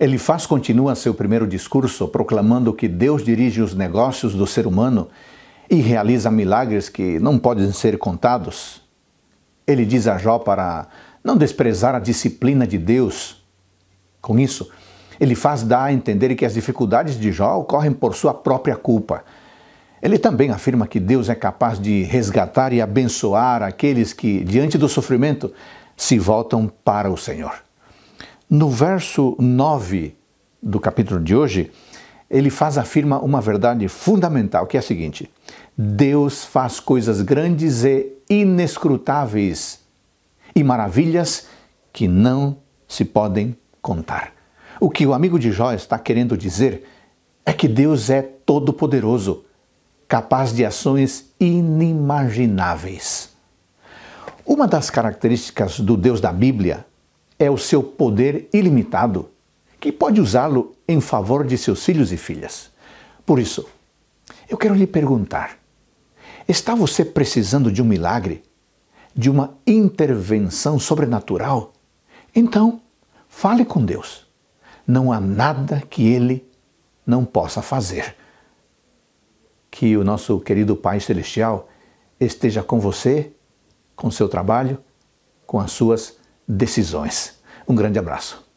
Ele faz continua seu primeiro discurso proclamando que Deus dirige os negócios do ser humano e realiza milagres que não podem ser contados. Ele diz a Jó para não desprezar a disciplina de Deus. Com isso, ele faz dar a entender que as dificuldades de Jó ocorrem por sua própria culpa. Ele também afirma que Deus é capaz de resgatar e abençoar aqueles que, diante do sofrimento, se voltam para o Senhor. No verso 9 do capítulo de hoje, ele faz afirma uma verdade fundamental, que é a seguinte: Deus faz coisas grandes e inescrutáveis e maravilhas que não se podem contar. O que o amigo de Jó está querendo dizer é que Deus é todo-poderoso, capaz de ações inimagináveis. Uma das características do Deus da Bíblia é o seu poder ilimitado, que pode usá-lo em favor de seus filhos e filhas. Por isso, eu quero lhe perguntar: está você precisando de um milagre, de uma intervenção sobrenatural? Então, fale com Deus. Não há nada que Ele não possa fazer. Que o nosso querido Pai Celestial esteja com você, com seu trabalho, com as suas decisões. Um grande abraço.